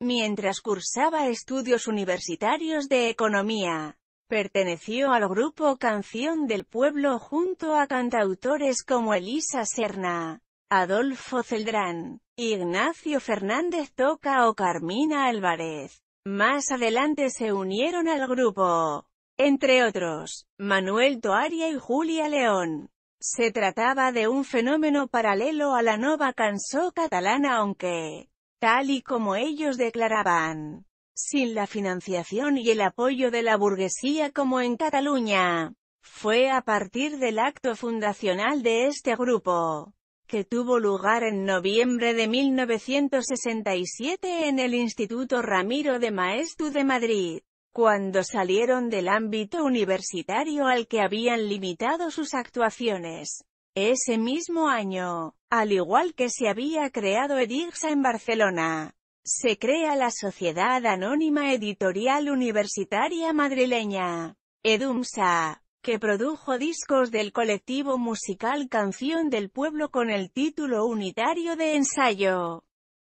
Mientras cursaba estudios universitarios de economía, perteneció al grupo Canción del Pueblo junto a cantautores como Elisa Serna, Adolfo Celdrán, Ignacio Fernández Toca o Carmina Álvarez. Más adelante se unieron al grupo, entre otros, Manuel Toaria y Julia León. Se trataba de un fenómeno paralelo a la nova cançó catalana aunque tal y como ellos declaraban. Sin la financiación y el apoyo de la burguesía como en Cataluña. Fue a partir del acto fundacional de este grupo, que tuvo lugar en noviembre de 1967 en el Instituto Ramiro de Maestu de Madrid, cuando salieron del ámbito universitario al que habían limitado sus actuaciones. Ese mismo año, al igual que se había creado Edigsa en Barcelona, se crea la Sociedad Anónima Editorial Universitaria Madrileña, EDUMSA, que produjo discos del colectivo musical Canción del Pueblo con el título unitario de ensayo.